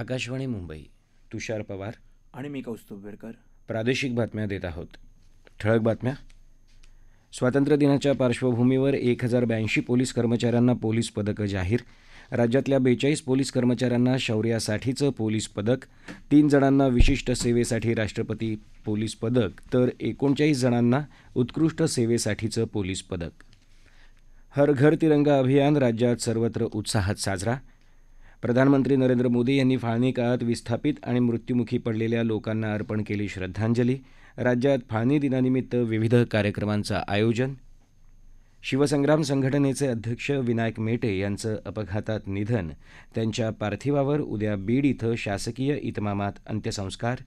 आकाशवाणी मुंबई तुषार पवार आणि मी कौस्तुभ प्रादेशिक बातम्या देत आहोत ठळक बातम्या स्वातंत्र्य दिनाच्या पार्श्वभूमीवर एक हजार ब्याऐंशी पोलीस कर्मचाऱ्यांना पोलीस पदकं जाहीर राज्यातल्या बेचाळीस पोलीस कर्मचाऱ्यांना शौर्यासाठीचं पोलीस पदक तीन जणांना विशिष्ट सेवेसाठी राष्ट्रपती पोलीस पदक तर एकोणचाळीस जणांना उत्कृष्ट सेवेसाठीचं पोलीस पदक हर घर तिरंगा अभियान राज्यात सर्वत्र उत्साहात साजरा प्रधानमंत्री नरेंद्र मोदी यांनी फाळणी काळात विस्थापित आणि मृत्यूमुखी पडलेल्या लोकांना अर्पण केली श्रद्धांजली राज्यात फाळणी दिनानिमित्त विविध कार्यक्रमांचं आयोजन शिवसंग्राम संघटनेचे अध्यक्ष विनायक मेटे यांचं अपघातात निधन त्यांच्या पार्थिवावर उद्या बीड इथं शासकीय इतमामात अंत्यसंस्कार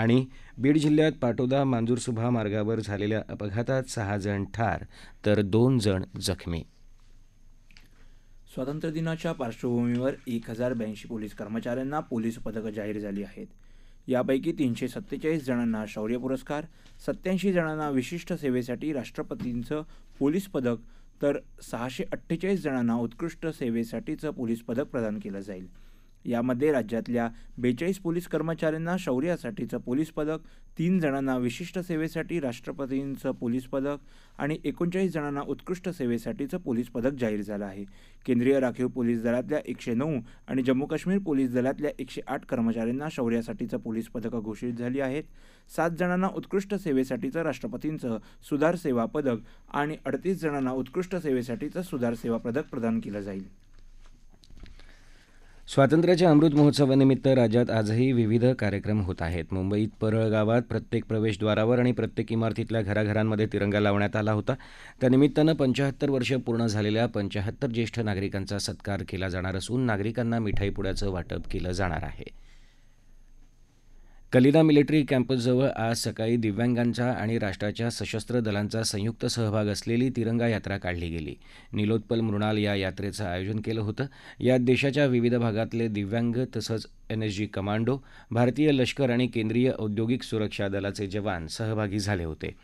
आणि बीड जिल्ह्यात पाटोदा मांजूरसुभा मार्गावर झालेल्या अपघातात सहा जण ठार तर दोन जण जखमी स्वातंत्र्य दिनाच्या पार्श्वभूमीवर एक हजार ब्याऐंशी पोलीस कर्मचाऱ्यांना पोलीस पदकं जाहीर झाली आहेत यापैकी तीनशे सत्तेचाळीस जणांना शौर्य पुरस्कार सत्याऐंशी जणांना विशिष्ट सेवेसाठी राष्ट्रपतींचं पोलीस पदक तर सहाशे अठ्ठेचाळीस जणांना उत्कृष्ट सेवेसाठीचं पोलीस पदक प्रदान केलं जाईल यामध्ये राज्यातल्या बेचाळीस पोलीस कर्मचाऱ्यांना शौर्यासाठीचं पोलीस पदक तीन जणांना विशिष्ट सेवेसाठी राष्ट्रपतींचं पोलीस पदक आणि एकोणचाळीस जणांना उत्कृष्ट सेवेसाठीचं पोलीस पदक जाहीर झालं आहे केंद्रीय राखीव पोलीस दलातल्या एकशे नऊ आणि जम्मू काश्मीर पोलीस दलातल्या एकशे आठ कर्मचाऱ्यांना शौर्यासाठीचं पोलीस पदकं घोषित झाली आहेत सात जणांना उत्कृष्ट सेवेसाठीचं राष्ट्रपतींचं सुधार सेवा पदक आणि अडतीस जणांना उत्कृष्ट सेवेसाठीचं सुधार सेवा पदक प्रदान केलं जाईल स्वातंत्र्याच्या अमृत महोत्सवानिमित्त राज्यात आजही विविध कार्यक्रम होत आहेत मुंबईत परळ गावात प्रत्येक प्रवेशद्वारावर आणि प्रत्येक इमारतीतल्या घराघरांमध्ये तिरंगा लावण्यात आला होता त्यानिमित्तानं पंचाहत्तर वर्ष पूर्ण झालेल्या पंचाहत्तर ज्येष्ठ नागरिकांचा सत्कार केला जाणार असून नागरिकांना मिठाईपुड्याचं वाटप केलं जाणार आहे कलिना मिलिटरी कॅम्पसजवळ आज सकाळी दिव्यांगांचा आणि राष्ट्राच्या सशस्त्र दलांचा संयुक्त सहभाग असलेली तिरंगा यात्रा काढली गेली निलोत्पल मृणाल या यात्रेचं आयोजन केलं होतं यात देशाच्या विविध भागातले दिव्यांग तसंच एनएसजी कमांडो भारतीय लष्कर आणि केंद्रीय औद्योगिक सुरक्षा दलाचे जवान सहभागी झाले होते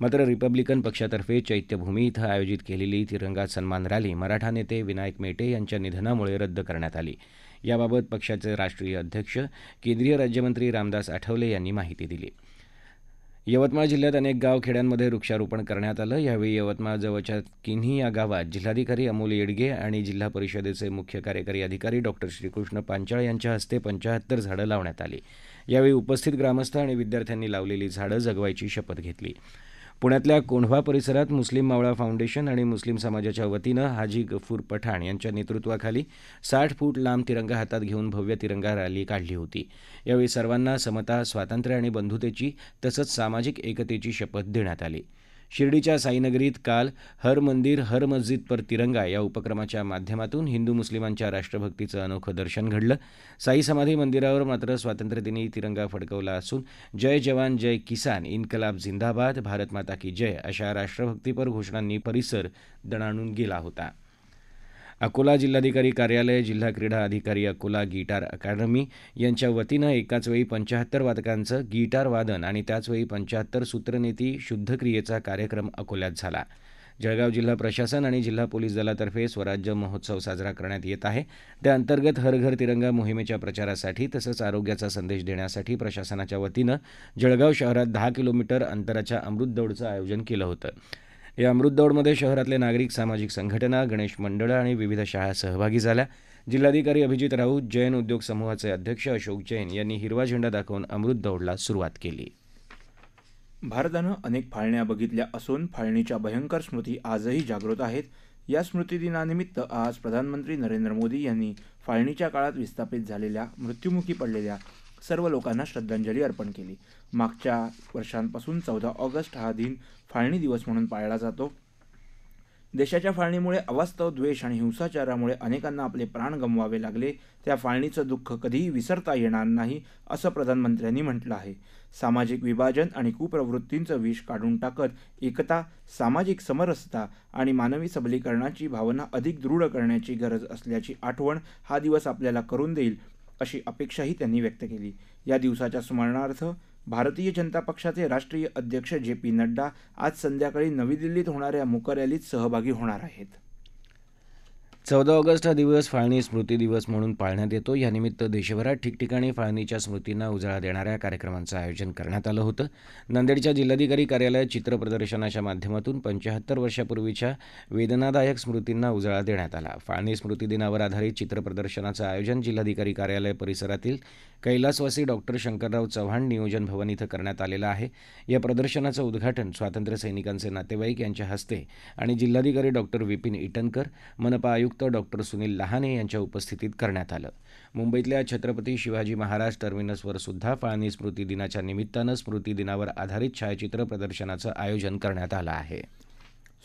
मात्र रिपब्लिकन पक्षातर्फे चैत्यभूमी इथं आयोजित केलेली तिरंगा सन्मान रॅली मराठा नेते विनायक मेटे यांच्या निधनामुळे रद्द करण्यात आली याबाबत पक्षाचे राष्ट्रीय अध्यक्ष केंद्रीय राज्यमंत्री रामदास आठवले यांनी माहिती दिली यवतमाळ जिल्ह्यात अनेक गाव खेड्यांमध्ये वृक्षारोपण करण्यात आलं यावेळी यवतमाळ जवळच्या किन्ही या गावात जिल्हाधिकारी अमोल येडगे आणि जिल्हा परिषदेचे मुख्य कार्यकारी अधिकारी डॉक्टर श्रीकृष्ण पांचाळ यांच्या हस्ते पंचाहत्तर झाडं लावण्यात आली यावेळी उपस्थित ग्रामस्थ आणि विद्यार्थ्यांनी लावलेली झाडं जगवायची शपथ घेतली पुण्यातल्या कोंढवा परिसरात मुस्लिम मावळा फाउंडेशन आणि मुस्लिम समाजाच्या वतीनं हाजी गफूर पठाण यांच्या नेतृत्वाखाली साठ फूट लांब तिरंगा हातात घेऊन भव्य तिरंगा रॅली काढली होती यावेळी सर्वांना समता स्वातंत्र्य आणि बंधुतेची तसंच सामाजिक एकतेची शपथ देण्यात आली शिर्डीच्या साईनगरीत काल हर मंदिर हर मस्जिद पर तिरंगा या उपक्रमाच्या माध्यमातून हिंदू मुस्लिमांच्या राष्ट्रभक्तीचं अनोखं दर्शन घडलं साई समाधी मंदिरावर मात्र स्वातंत्र्यदिनी तिरंगा फडकवला असून जय जवान जय किसान इन्कलाब झिंदाबाद भारतमाता की जय अशा राष्ट्रभक्तीपर घोषणांनी परिसर दणाणून गेला होता अकोला जिल्हाधिकारी कार्यालय जिल्हा क्रीडा अधिकारी अकोला गिटार अकादमी यांच्या वतीनं एकाच वेळी पंचाहत्तर वादकांचं गिटार वादन आणि त्याचवेळी पंचाहत्तर सूत्रनेती शुद्धक्रियेचा कार्यक्रम अकोल्यात झाला जळगाव जिल्हा प्रशासन आणि जिल्हा पोलीस दलातर्फे स्वराज्य महोत्सव साजरा करण्यात येत आहे त्याअंतर्गत हर घर तिरंगा मोहिमेच्या प्रचारासाठी तसंच आरोग्याचा संदेश देण्यासाठी प्रशासनाच्या वतीनं जळगाव शहरात दहा किलोमीटर अंतराच्या अमृत दौडचं आयोजन केलं होतं या अमृत दौडमध्ये शहरातले नागरिक सामाजिक संघटना गणेश मंडळं आणि विविध शाळा सहभागी झाल्या जिल्हाधिकारी अभिजित राऊत जैन उद्योग समूहाचे अध्यक्ष अशोक जैन यांनी हिरवा झेंडा दाखवून अमृत दौडला सुरुवात केली भारतानं अनेक फाळण्या बघितल्या असून फाळणीच्या भयंकर स्मृती आजही जागृत आहेत या दिनानिमित्त आज प्रधानमंत्री नरेंद्र मोदी यांनी फाळणीच्या काळात विस्थापित झालेल्या मृत्युमुखी पडलेल्या सर्व लोकांना श्रद्धांजली अर्पण केली मागच्या वर्षांपासून चौदा ऑगस्ट हा दिन फाळणी दिवस म्हणून पाळला जातो देशाच्या फाळणीमुळे अवास्तव द्वेष आणि हिंसाचारामुळे अनेकांना आपले प्राण गमवावे लागले त्या फाळणीचं दुःख कधीही विसरता येणार नाही असं प्रधानमंत्र्यांनी म्हटलं आहे सामाजिक विभाजन आणि कुप्रवृत्तींचं विष काढून टाकत एकता सामाजिक समरसता आणि मानवी सबलीकरणाची भावना अधिक दृढ करण्याची गरज असल्याची आठवण हा दिवस आपल्याला करून देईल अशी अपेक्षाही त्यांनी व्यक्त केली या दिवसाच्या स्मरणार्थ भारतीय जनता पक्षाचे राष्ट्रीय अध्यक्ष जे पी नड्डा आज संध्याकाळी नवी दिल्लीत होणाऱ्या मुकर रॅलीत सहभागी होणार आहेत चौदा ऑगस्ट हा दिवस फाळणी स्मृती दिवस म्हणून पाळण्यात येतो यानिमित्त देशभरात ठिकठिकाणी फाळणीच्या स्मृतींना उजाळा देणाऱ्या कार्यक्रमांचं आयोजन करण्यात आलं होतं नांदेडच्या जिल्हाधिकारी कार्यालयात चित्रप्रदर्शनाच्या माध्यमातून पंच्याहत्तर वर्षापूर्वीच्या वेदनादायक स्मृतींना उजाळा देण्यात आला फाळणी स्मृती दिनावर आधारित चित्रप्रदर्शनाचं आयोजन जिल्हाधिकारी कार्यालय परिसरातील कैलासवासी डॉक्टर शंकरराव चव्हाण नियोजन भवन इथं करण्यात आलेलं आहे या प्रदर्शनाचं उद्घाटन स्वातंत्र्यसैनिकांचे नातेवाईक यांच्या हस्ते आणि जिल्हाधिकारी डॉक्टर विपिन इटनकर मनपा आयुक्त डॉक्टर सुनील लहाने यांच्या उपस्थितीत करण्यात आलं मुंबईतल्या छत्रपती शिवाजी महाराज टर्मिनसवर सुद्धा फाळणी स्मृती दिनाच्या निमित्तानं स्मृती दिनावर आधारित छायाचित्र प्रदर्शनाचं आयोजन करण्यात आलं आहे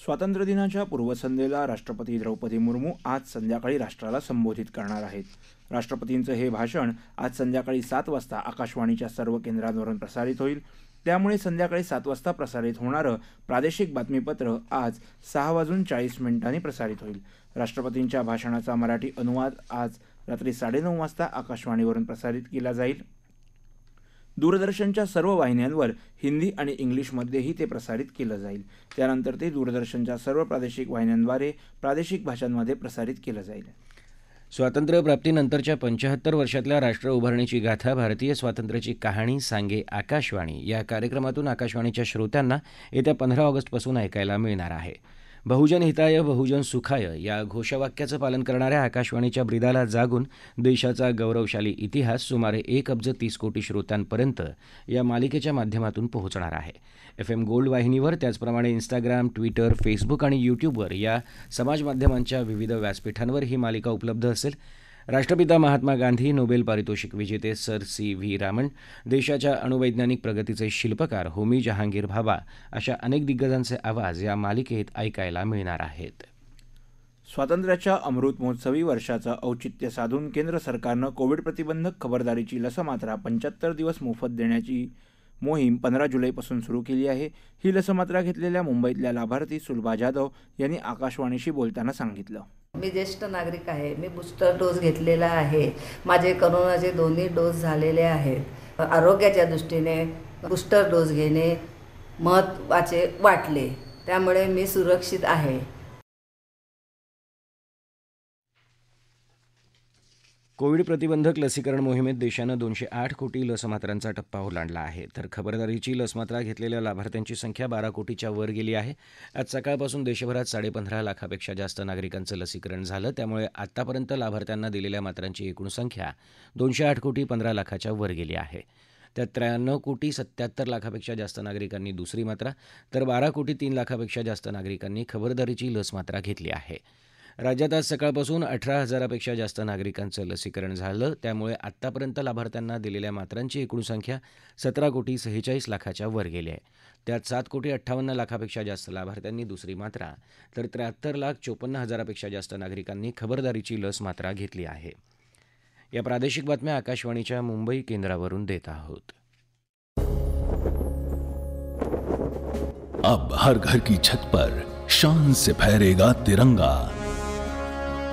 स्वातंत्र्यदिनाच्या पूर्वसंध्येला राष्ट्रपती द्रौपदी मुर्मू आज संध्याकाळी राष्ट्राला संबोधित करणार आहेत राष्ट्रपतींचं हे भाषण आज संध्याकाळी सात वाजता आकाशवाणीच्या सर्व केंद्रांवरून प्रसारित होईल त्यामुळे संध्याकाळी सात वाजता प्रसारित होणारं प्रादेशिक बातमीपत्र आज सहा वाजून चाळीस मिनिटांनी प्रसारित होईल राष्ट्रपतींच्या भाषणाचा मराठी अनुवाद आज रात्री साडेनऊ वाजता आकाशवाणीवरून प्रसारित केला जाईल दूरदर्शनच्या सर्व वाहिन्यांवर हिंदी आणि इंग्लिशमध्येही ते प्रसारित केलं जाईल त्यानंतर ते दूरदर्शनच्या सर्व प्रादेशिक वाहिन्यांद्वारे प्रादेशिक भाषांमध्ये प्रसारित केलं जाईल स्वातंत्र्यप्राप्तीनंतरच्या पंचाहत्तर वर्षातल्या राष्ट्र उभारणीची गाथा भारतीय स्वातंत्र्याची कहाणी सांगे आकाशवाणी या कार्यक्रमातून आकाशवाणीच्या श्रोत्यांना येत्या पंधरा ऑगस्टपासून ऐकायला मिळणार आहे बहुजन हिताय बहुजन सुखाय या घोषवाक्याचं पालन करणाऱ्या आकाशवाणीच्या ब्रिदाला जागून देशाचा गौरवशाली इतिहास सुमारे एक अब्ज तीस कोटी श्रोत्यांपर्यंत या मालिकेच्या माध्यमातून पोहोचणार आहे एफ एम गोल्ड वाहिनीवर त्याचप्रमाणे इन्स्टाग्राम ट्विटर फेसबुक आणि यूट्यूबवर या समाजमाध्यमांच्या विविध व्यासपीठांवर ही मालिका उपलब्ध असेल राष्ट्रपिता महात्मा गांधी नोबेल पारितोषिक विजेते सर सी व्ही रामन देशाच्या अणुवैज्ञानिक प्रगतीचे शिल्पकार होमी जहांगीर भाबा अशा अनेक दिग्गजांचे आवाज या मालिकेत ऐकायला मिळणार आहेत स्वातंत्र्याच्या अमृत महोत्सवी वर्षाचं औचित्य साधून केंद्र सरकारनं कोविड प्रतिबंधक खबरदारीची लसमात्रा पंच्याहत्तर दिवस मोफत देण्याची मोहीम पंधरा जुलैपासून सुरू केली आहे ही लसमात्रा घेतलेल्या मुंबईतल्या लाभार्थी सुलभा जाधव यांनी आकाशवाणीशी बोलताना सांगितलं मी ज्येष्ठ नागरिक आहे मी बूस्टर डोस घेतलेला आहे माझे करोनाचे दोन्ही डोस झालेले आहेत आरोग्याच्या दृष्टीने बूस्टर डोस घेणे महत्त्वाचे वाटले त्यामुळे मी सुरक्षित आहे कोविड प्रतिबंधक लसीकरण मोहिमेत देशानं दोनशे आठ कोटी लसमात्रांचा टप्पा ओलांडला आहे तर खबरदारीची लसमात्रा घेतलेल्या लाभार्थ्यांची संख्या बारा कोटीच्या वर गेली आहे आज सकाळपासून देशभरात साडेपंधरा लाखापेक्षा जास्त नागरिकांचं लसीकरण झालं त्यामुळे आतापर्यंत लाभार्थ्यांना दिलेल्या मात्रांची एकूण संख्या दोनशे आठ कोटी पंधरा लाखाच्या वर गेली आहे त्यात त्र्याण्णव कोटी सत्याहत्तर लाखापेक्षा जास्त नागरिकांनी दुसरी मात्रा तर बारा कोटी तीन लाखापेक्षा जास्त नागरिकांनी खबरदारीची लस मात्रा घेतली आहे राज्यात आज सकाळपासून अठरा हजारापेक्षा जास्त नागरिकांचं लसीकरण झालं त्यामुळे आतापर्यंत लाभार्थ्यांना दिलेल्या मात्रांची एकूण संख्या सतरा कोटी सेहेचाळीस लाखाच्या वर गेली आहे त्यात सात कोटी अठ्ठावन्न लाखापेक्षा जास्त लाभार्थ्यांनी दुसरी मात्रा तर त्र्याहत्तर लाख चोपन्न हजारापेक्षा जास्त नागरिकांनी खबरदारीची लस मात्रा घेतली आहे या प्रादेशिक बातम्या आकाशवाणीच्या मुंबई केंद्रावरून देत आहोत अब हर घर की छत पर शान से फहरेगा तिरंगा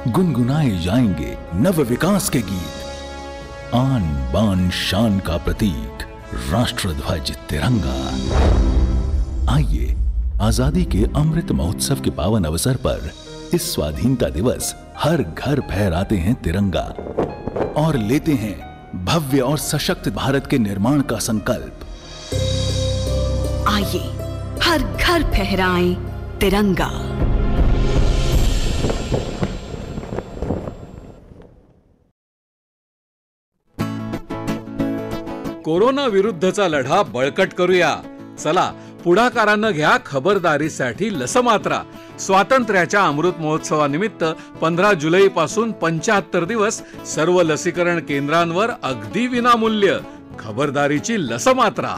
गुनगुनाए जाएंगे नव विकास के गीत आन बान शान का प्रतीक राष्ट्रध्वज तिरंगा आइए आजादी के अमृत महोत्सव के पावन अवसर पर इस स्वाधीनता दिवस हर घर फहराते हैं तिरंगा और लेते हैं भव्य और सशक्त भारत के निर्माण का संकल्प आइए हर घर फहराएं तिरंगा कोरोना विरुद्धचा लढा बळकट करूया चला पुढाकारानं घ्या खबरदारीसाठी लसमात्रा स्वातंत्र्याच्या अमृत महोत्सवानिमित्त पंधरा पासून पंच्याहत्तर दिवस सर्व लसीकरण केंद्रांवर अगदी विनामूल्य खबरदारीची लस मात्रा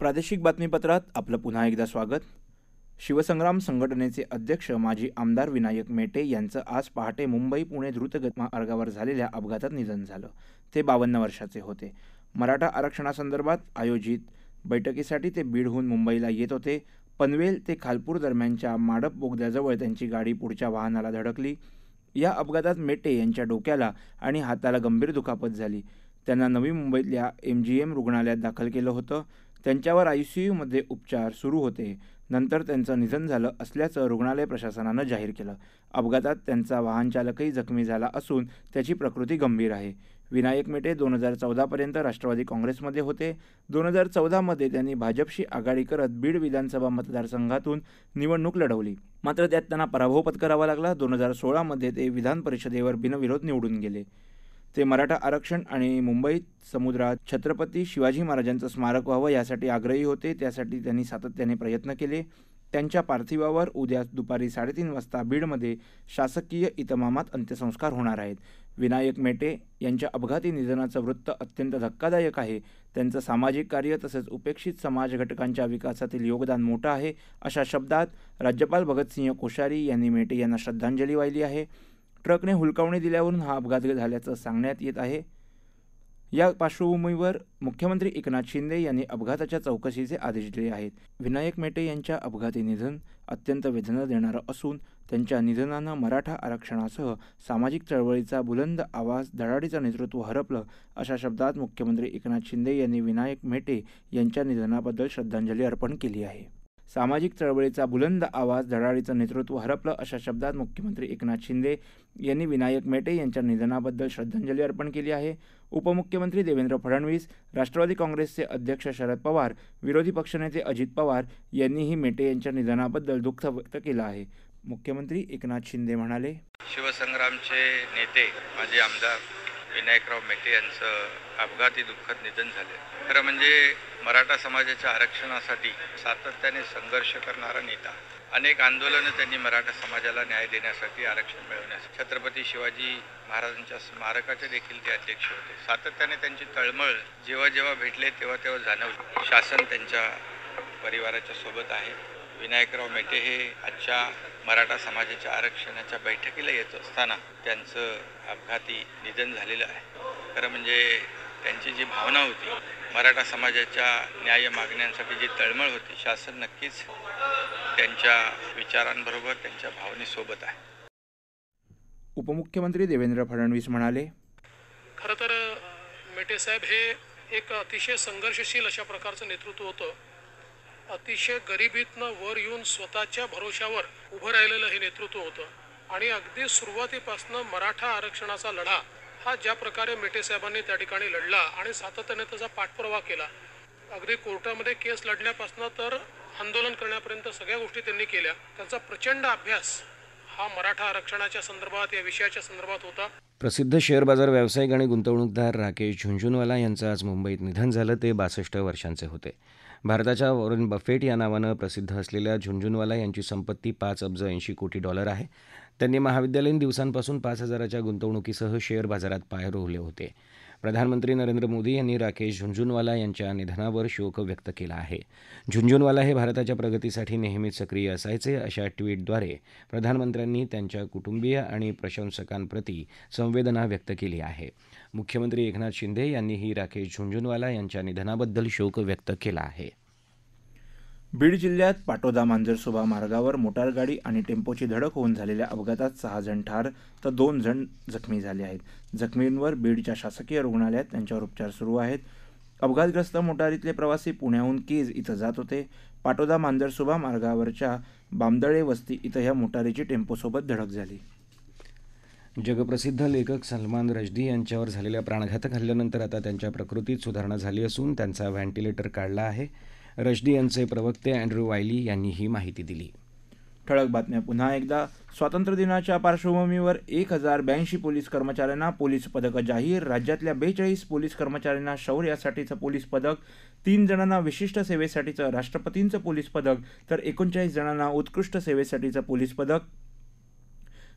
प्रादेशिक बातमीपत्रात आपलं पुन्हा एकदा स्वागत शिवसंग्राम संघटनेचे अध्यक्ष माजी आमदार विनायक मेटे यांचं आज पहाटे मुंबई पुणे द्रुतगत मार्गावर झालेल्या अपघातात निधन झालं ते बावन्न वर्षाचे होते मराठा आरक्षणासंदर्भात आयोजित बैठकीसाठी ते बीडहून मुंबईला येत होते पनवेल ते खालपूर दरम्यानच्या माडप बोगद्याजवळ त्यांची गाडी पुढच्या वाहनाला धडकली या अपघातात मेटे यांच्या डोक्याला आणि हाताला गंभीर दुखापत झाली त्यांना नवी मुंबईतल्या एम जी एम रुग्णालयात दाखल केलं होतं त्यांच्यावर आय सी यूमध्ये उपचार सुरू होते नंतर त्यांचं निधन झालं असल्याचं रुग्णालय प्रशासनानं जाहीर केलं अपघातात त्यांचा वाहनचालकही जखमी झाला असून त्याची प्रकृती गंभीर आहे विनायक मेटे दोन हजार चौदापर्यंत राष्ट्रवादी काँग्रेसमध्ये होते दोन हजार चौदामध्ये त्यांनी भाजपशी आघाडी करत बीड विधानसभा मतदारसंघातून निवडणूक लढवली मात्र त्यात त्यांना पराभव पत्करावा लागला दोन हजार सोळामध्ये ते विधान परिषदेवर बिनविरोध निवडून गेले ते मराठा आरक्षण आणि मुंबईत समुद्रात छत्रपती शिवाजी महाराजांचं स्मारक व्हावं यासाठी आग्रही होते त्यासाठी त्यांनी सातत्याने प्रयत्न केले त्यांच्या पार्थिवावर उद्या दुपारी साडेतीन वाजता बीडमध्ये शासकीय इतमामात अंत्यसंस्कार होणार आहेत विनायक मेटे यांच्या अपघाती निधनाचं वृत्त अत्यंत धक्कादायक आहे त्यांचं सामाजिक कार्य तसंच उपेक्षित समाज घटकांच्या विकासातील योगदान मोठं आहे अशा शब्दात राज्यपाल भगतसिंह कोश्यारी यांनी मेटे यांना श्रद्धांजली वाहिली आहे ट्रकने हुलकावणी दिल्यावरून हा अपघात झाल्याचं सांगण्यात येत आहे या पार्श्वभूमीवर मुख्यमंत्री एकनाथ शिंदे यांनी अपघाताच्या चौकशीचे आदेश दिले आहेत विनायक मेटे यांच्या अपघाती निधन अत्यंत वेदना देणारं असून त्यांच्या निधनानं मराठा आरक्षणासह सामाजिक चळवळीचा बुलंद आवाज धडाडीचं नेतृत्व हरपलं अशा शब्दात मुख्यमंत्री एकनाथ शिंदे यांनी विनायक मेटे यांच्या निधनाबद्दल श्रद्धांजली अर्पण केली आहे सामाजिक चळवळीचा बुलंद आवाज धडाडीचं नेतृत्व हरपलं अशा शब्दात मुख्यमंत्री एकनाथ शिंदे यांनी विनायक मेटे यांच्या निधनाबद्दल श्रद्धांजली अर्पण केली आहे उपमुख्यमंत्री देवेंद्र फडणवीस राष्ट्रवादी काँग्रेसचे अध्यक्ष शरद पवार विरोधी पक्षनेते अजित पवार यांनीही मेटे यांच्या निधनाबद्दल दुःख व्यक्त केलं आहे मुख्यमंत्री एकनाथ शिंदे म्हणाले शिवसंग्रामचे नेते माजी आमदार विनायकराव मेटे यांचं अपघाती दुःखद निधन झालं खरं म्हणजे मराठा समाजाच्या आरक्षणासाठी सातत्याने संघर्ष करणारा नेता अनेक आंदोलनं त्यांनी मराठा समाजाला न्याय देण्यासाठी आरक्षण मिळवण्यासाठी छत्रपती शिवाजी महाराजांच्या स्मारकाचे देखील ते अध्यक्ष होते सातत्याने त्यांची तळमळ जेव्हा जेव्हा भेटले तेव्हा तेव्हा जाणवली शासन त्यांच्या परिवाराच्या सोबत आहे विनायकराव मेटे हे आजच्या मराठा समाजाच्या आरक्षणाच्या बैठकीला येत असताना त्यांचं अपघाती निधन झालेलं आहे खरं म्हणजे त्यांची जी भावना होती मराठा समाजाच्या न्याय मागण्यांसाठी जी तळमळ होती शासन नक्कीच त्यांच्या विचारांबरोबर त्यांच्या भावनेसोबत आहे उपमुख्यमंत्री देवेंद्र फडणवीस म्हणाले खरं तर मेटे साहेब हे एक अतिशय संघर्षशील अशा प्रकारचं नेतृत्व होतं अतिशय गरिबीतनं वर येऊन स्वतःच्या भरोशावर उभं राहिलेलं हे नेतृत्व होतं आणि अगदी सुरुवातीपासून मराठा आरक्षणाचा लढा हा ज्या प्रकारे मेटे साहेबांनी त्या ठिकाणी लढला आणि सातत्याने त्याचा पाठपुरावा केला अगदी कोर्टामध्ये केस लढल्यापासून तर आंदोलन करण्यापर्यंत सगळ्या गोष्टी त्यांनी केल्या त्यांचा प्रचंड अभ्यास हा मराठा आरक्षणाच्या संदर्भात या विषयाच्या संदर्भात होता प्रसिद्ध शेअर बाजार व्यावसायिक आणि गुंतवणूकदार राकेश झुंझुनवाला यांचं आज मुंबईत निधन झालं ते बासष्ट वर्षांचे होते भारताच्या वॉरन बफेट या नावानं प्रसिद्ध असलेल्या झुंझुनवाला यांची संपत्ती पाच अब्ज ऐंशी कोटी डॉलर आहे त्यांनी महाविद्यालयीन दिवसांपासून पाच हजाराच्या गुंतवणुकीसह शेअर बाजारात पाय रोवले होते प्रधानमंत्री नरेंद्र मोदी यांनी राकेश झुंझुनवाला यांच्या निधनावर शोक व्यक्त केला आहे झुंझुनवाला हे भारताच्या प्रगतीसाठी नेहमीच सक्रिय असायचे अशा ट्विटद्वारे प्रधानमंत्र्यांनी त्यांच्या कुटुंबीय आणि प्रशंसकांप्रती संवेदना व्यक्त केली आहे मुख्यमंत्री एकनाथ शिंदे यांनीही राकेश झुंझुनवाला यांच्या निधनाबद्दल शोक व्यक्त केला आहे बीड जिल्ह्यात पाटोदा मांजरसोबा मार्गावर मोटारगाडी आणि टेम्पोची धडक होऊन झालेल्या अपघातात सहा जण ठार तर दोन जण जखमी झाले आहेत जखमींवर बीडच्या शासकीय रुग्णालयात त्यांच्यावर उपचार सुरू आहेत अपघातग्रस्त मोटारीतले प्रवासी पुण्याहून केज इथं जात होते पाटोदा मांजरसोबा मार्गावरच्या बामदळे वस्ती इथं या मोटारीची टेम्पोसोबत धडक झाली जगप्रसिद्ध लेखक सलमान रजदी यांच्यावर झालेल्या प्राणघातक हल्ल्यानंतर आता त्यांच्या प्रकृतीत सुधारणा झाली असून त्यांचा व्हेंटिलेटर काढला आहे रश्दी यांचे प्रवक्ते अँड्रू वायली यांनी ही माहिती दिली ठळक बातम्या पुन्हा एकदा स्वातंत्र्य दिनाच्या पार्श्वभूमीवर एक हजार ब्याऐंशी पोलीस कर्मचाऱ्यांना पोलीस पदकं जाहीर राज्यातल्या बेचाळीस पोलीस कर्मचाऱ्यांना शौर्यासाठीचं पोलीस पदक तीन जणांना विशिष्ट सेवेसाठीचं राष्ट्रपतींचं पोलीस पदक तर एकोणचाळीस जणांना उत्कृष्ट सेवेसाठीचं पोलीस पदक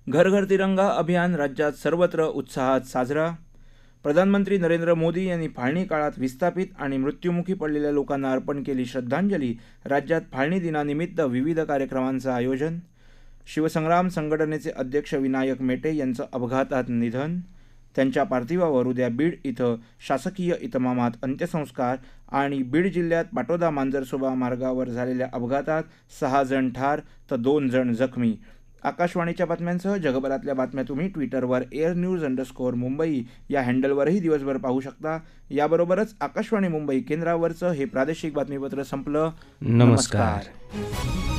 घरघर तिरंगा अभियान राज्यात सर्वत्र उत्साहात साजरा प्रधानमंत्री नरेंद्र मोदी यांनी फाळणी काळात विस्थापित आणि मृत्यूमुखी पडलेल्या लोकांना अर्पण केली श्रद्धांजली राज्यात फाळणी दिनानिमित्त विविध कार्यक्रमांचं आयोजन शिवसंग्राम संघटनेचे अध्यक्ष विनायक मेटे यांचं अपघातात निधन त्यांच्या पार्थिवावर उद्या बीड इथं शासकीय इतमामात अंत्यसंस्कार आणि बीड जिल्ह्यात पाटोदा मांजरसोबा मार्गावर झालेल्या अपघातात सहा जण ठार तर दोन जण जखमी आकाशवाणीच्या बातम्यांसह जगभरातल्या बातम्या तुम्ही ट्विटरवर एअर न्यूज अंडरस्कोअर मुंबई या हँडलवरही दिवसभर पाहू शकता याबरोबरच आकाशवाणी मुंबई केंद्रावरचं हे प्रादेशिक बातमीपत्र संपलं नमस्कार